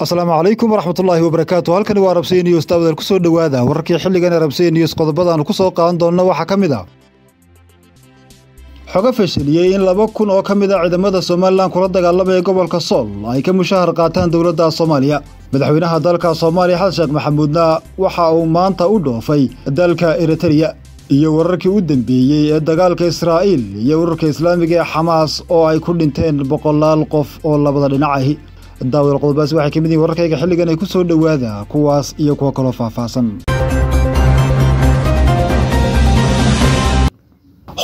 asalaamu calaykum waraxmatullaahi wabarakaatu halkani waa rabsey news daawadael ku soo dhowaada wararkii xilligan ee rabsey news qodobadaannu ku soo qaadan doonno waxaa ka mid a ah. xoga fashiliyey in laba kun oo ka mid a ah ciidamada somalilan kula dagaalamaya gobolka sool ay ka mushahar qaataan dowladda soomaaliya madaxweynaha dalka soomaaliya xasan sheekh maxamuudna waxa uu maanta u dhoofay dalka eritariya iyo wararkii u dambeeyey ee dagaalka israa'iil iyo ururka islaamiga ee xamaas oo ay ku dhinteen boqolaal qof oo labada dhinac ahi daawir qodobaas waxay ka mid yihin wararkayga xilligan ay ku soo dhowaada kuwaas iyo kuwa kaloo faahfaahsan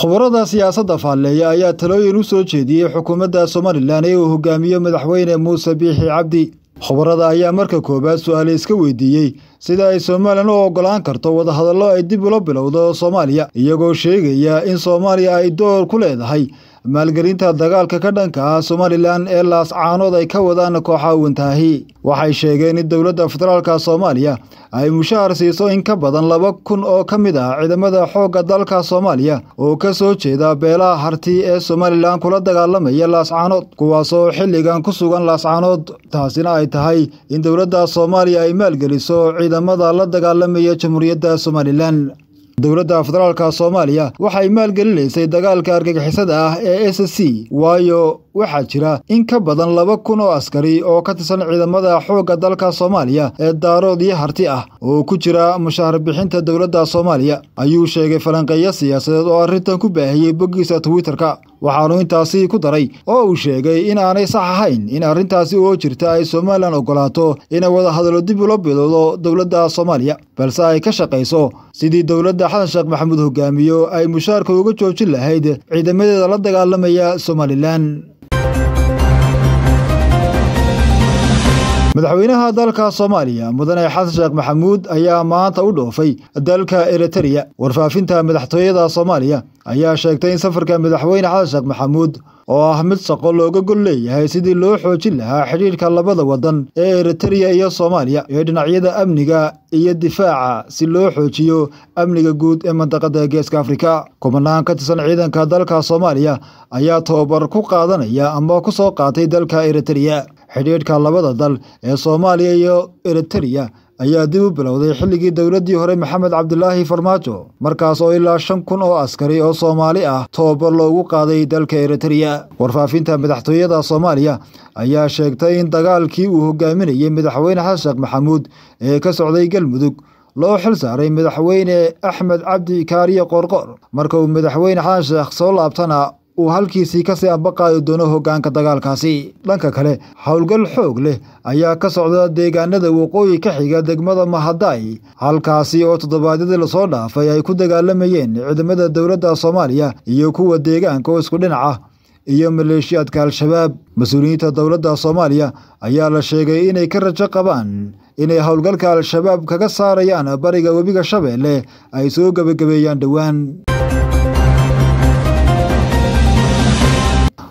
khubarada siyaasadda faalleeya ayaa talooyin u soo jeediyey xukuumadda somalilan ee uu hogaamiyo madaxweyne muuse biixi cabdi khubarada ayaa marka koowaad su iska weydiiyey sida ay somalilan u oggolaan karto wadahadallo ay dib ula bilowdo soomaaliya iyagoo sheegaya in soomaaliya ay door ku leedahay maalgelinta dagaalka ka dhanka ah somalilan ee laascaanood ay ka wadaan kooxaha wantaahi waxay sheegeen in dowladda federaalka soomaaliya ay mushahar siiso in ka badan laba kun oo ka mid ah ciidamada xoogga dalka soomaaliya oo ka soo jeeda beelaha harti ee somalilan kula dagaalamaya laascaanood kuwaasoo xilligan ku sugan laascaanood taasina ay tahay in dowladda soomaaliya ay maalgeliso ciidamada la dagaalamaya jamhuuriyadda somalilan dowladda federaalka soomaaliya waxay maalgelinaysay dagaalka argagixisada ah ee s c waayo waxaa jira in ka badan laba kun oo askari oo ka tirsan ciidamada xoogga dalka soomaaliya ee daarood iyo harti ah oo ku jira mushaahar bixinta dowladda soomaaliya ayuu sheegay falanqeeyo siyaasadeed oo arrintan ku baahiyey boggiisa twitterka waxaanu intaasi ku daray oo uu sheegay in aanay sax ahayn in arrintaasi oo jirta ay somalilan oggolaato inay wadahadallo dib ula bilowdo dowladda soomaaliya balse ay ka shaqayso sidii dowladda xasan sheekh maxamuud hogaamiyo ay mushaarka uga joojin lahayd ciidamadeeda la dagaalamaya somalilan madaxweynaha dalka soomaaliya mudane xasan sheekh maxamuud ayaa maanta u dhoofay dalka eritariya warfaafinta madaxtooyada soomaaliya ayaa sheegtay in safarka madaxweyne xasan sheekh maxamuud oo ah mid shaqo looga gol leeyahay sidii loo xoojin lahaa xidhiirka labada wadan ee eritreya iyo soomaaliya ee dhinacyada amniga iyo difaaca si loo xoojiyo amniga guud ee mandaqada geeska afrika kubanaan ka tirsan ciidanka dalka soomaaliya ayaa tobabar ku qaadanaya ama ku soo qaatay dalka eritariya xidhiidhka labada dal ee soomaaliya iyo eritereya ayaa dib u bilowday xilligii dowladdii hore maxamed cabdilaahi farmaajo markaas oo ilaa shan kun oo askari oo soomaali ah tababar loogu qaaday dalka eritereya warfaafinta madaxtooyada soomaaliya ayaa sheegtay in dagaalkii uu hogaaminayay madaxweyne xasan maxamuud ee ka socday galmudug loo xil saaray madaxweyne axmed cabdi kaariye qoorqoor marka uu madaxweyne xasan soo laabtana uu halkiisii kasii abaqaayo doono hoggaanka dagaalkaasi dhanka kale howlgal xoog leh ayaa ka socda deegaanada waqooyi ka xiga degmada mahadaay halkaasi oo toddobaadyadii lasoo dhaafay ay ku dagaalamayeen ciidamada dowladda soomaaliya iyo kuwa deegaanka oo isku dhinaca iyo maleeshiyaadka al-shabaab mas-uuliyiinta dowladda soomaaliya ayaa la sheegay inay ka rajo qabaan inay howlgalka al-shabaab kaga saarayaan bariga webiga shabeelle ay soo gebagabeeyaan dhowaan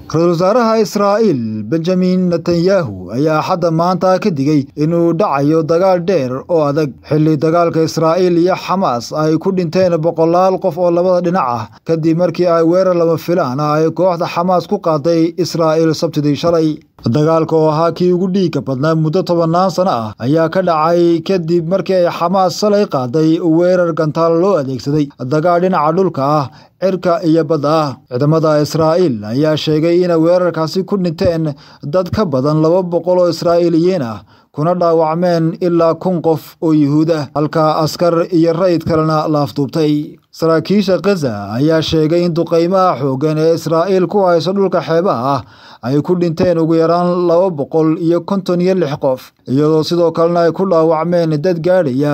ra-iisul wasaaraha israa'iil benjamin netanyahu ayaa axadda maanta ka digey inuu dhacayo dagaal dheer oo adag xilli dagaalka israa'iil iyo xamaas ay ku dhinteen boqolaal qof oo labada dhinac ah kadib markii ay weerar lama filaan ay kooxda xamaas ku qaaday israa'iil sabtidii shalay dagaalka oo ahaa kii ugu dhiigga badnaa muddo tobannaan sano ah ayaa ka dhacay kadib markii ay xamaas salay qaaday weerar gantaal loo adeegsaday dagaal dhinaca dhulka ah cirka iyo badda ah ciidamada israa'iil ayaa sheegay inay weerarkaasi ku dhinteen dad ka badan laba boqol oo israa'iiliyiin ah kuna dhaawacmeen ilaa kun qof oo yuhuud ah halka askar iyo rayid kalena laafduubtay saraakiisha khaza ayaa sheegay in duqeymaha xooggan ee israa'iil ku hayso dhulka xeebaha ah ay ku dhinteen ugu yaraan laba boqol iyo konton iyo lix qof iyadoo sidoo kalena ay ku dhaawacmeen dad gaadhaya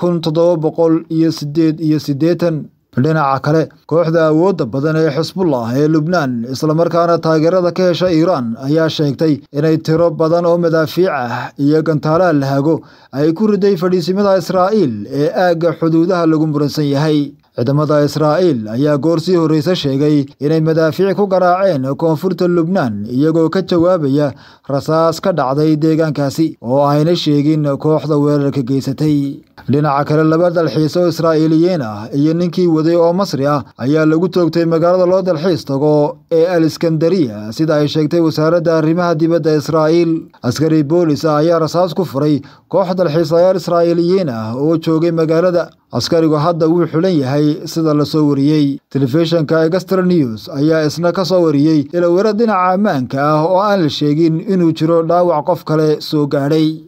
kun toddoba boqol iyo siddeed iyo siddeetan dhinaca kale kooxda awoodda badan ee xisbullah ee lubnaan islamarkaana taageerada ka hesha iiraan ayaa sheegtay inay tiro badan oo madaafiic ah iyo gantaalaa lahago ay ku riday fadhiisimada israa'iil ee aagga xuduudaha lagu muransan yahay ciidamada israa'iil ayaa goor sii horreyse sheegay inay madaafiic ku garaaceen koonfurta lubnaan iyagoo ka jawaabaya rasaas ka dhacday deegaankaasi oo ayna sheegin kooxda weerarka geysatay dhinaca kale laba dalxiiso israa'iiliyiin ah iyo ninkii waday oo masri ah ayaa lagu toogtay magaalada loo dalxiis tago ee aliskandariya sida ay sheegtay wasaaradda arrimaha dibadda israa'iil askari boolis ah ayaa rasaas ku furay koox dalxiisayaal israa'iiliyiin ah oo joogay magaalada askarigu hadda wuu xulan yahay sida lasoo wariyey telefishinka egster news ayaa isna ka soo wariyey ilawerar dhinaca ammaanka ah oo aan la sheegin inuu jiro dhaawac qof kale soo gaadhay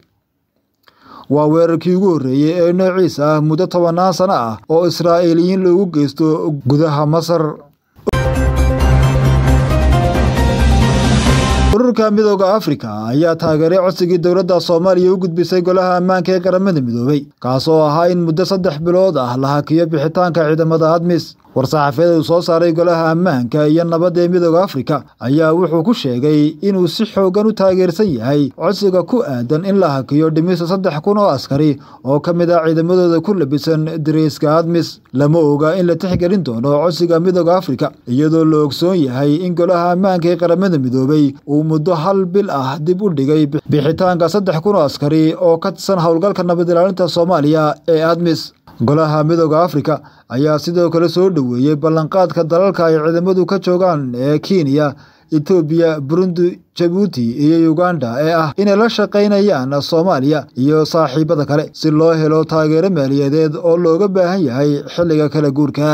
waa weerarkii ugu horreeyey ee noociis ah muddo tobanaan sano ah oo israa'iiliyiin loogu geysto gudaha masar ururka midooda afrika ayaa taageeray codsigii dowladda soomaaliya u gudbisay golaha ammaanka ee qaramada midoobay kaasoo ahaa in muddo saddex bilood ah la hakiyo bixitaanka ciidamada admis war-saxaafeed uu soo saaray golaha ammaanka iyo nabadda ee midooda afrika ayaa wuxuu ku sheegay inuu si xooggan u taageersan yahay codsiga ku aadan in la hakiyo dhimista saddex kun oo askari oo ka mid ah ciidamadooda ku labisan dariiska admis lama oga in la tixgelin doono codsiga midooda afrika iyadoo la ogsoon yahay in golaha ammaanka ee qaramada midoobay uu muddo hal bil ah dib u dhigay bixitaanka saddex kun oo askari oo ka tirsan howlgalka nabad ilaalinta soomaaliya ee admis golaha midooda afrika ayaa sidoo kale soo dhoweeyey ballanqaadka dalalka ay ciidamadu ka joogaan ee kenya etoobiya burundi jabuuti iyo uganda ee ah inay la shaqaynayaan soomaaliya iyo saaxiibada kale si loo helo taageero maaliyadeed oo looga baahan yahay xilliga kala guurka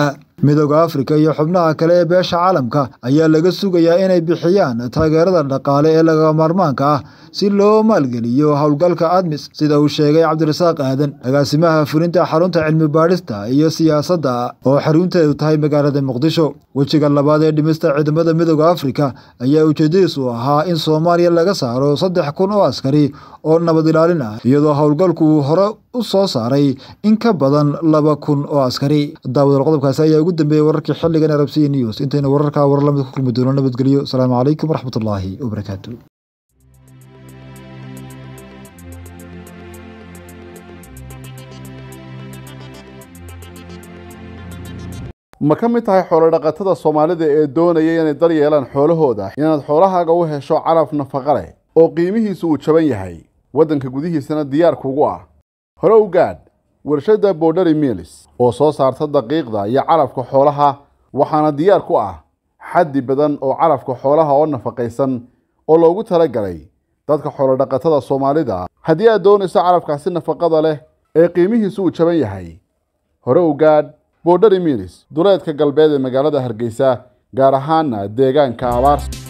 midowda afrika iyo xubnaha kale ee beesha caalamka ayaa laga sugayaa inay bixiyaan taageerada dhaqaale ee laga maarmaanka ah si loo maalgeliyo howlgalka admis sida uu sheegay cabdirasaaq aadan agaasimaha fulinta xarunta cilmi baadhista iyo siyaasadda oo xarunteedu tahay magaalada muqdisho wejiga labaad ee dhimista ciidamada midowda afrika ayaa ujeedadiisu ahaa in soomaaliya laga saaro saddex kun oo askari oo nabad ilaalin ah iyadoo howlgalku hore u soo saaray in ka badan laba kun oo askari daawadal qodobkaasi ayaa ugu dambeeyey wararkii xilligan arab c news intaynu wararkaa warar lamid ku kulmi doono nabadgelyo asalaamu calaykum waraxmatullaahi wabarakaatu ma ka mid tahay xoolo dhaqatada soomaalida ee doonaya inay dar yeelaan xoolahooda inaad xoolahaaga u hesho calaf nafaqa leh oo qiimihiisu uu jaban yahay waddanka gudihiisana diyaar kugu ah hore u gaadh warshadda borderi milis oo soo saarta daqiiqda iyo carafka xoolaha waxaana diyaar ku ah xaddi badan oo carafka xoolaha oo nafaqaysan oo loogu tala galay dadka xoolodhaqatada soomaalida haddii aad doonayso carafkaasi nafaqada leh ee qiimihiisu uu jaban yahay hore u gaadh borderi milis duleedka galbeed ee magaalada hargeysa gaar ahaana deegaanka abaars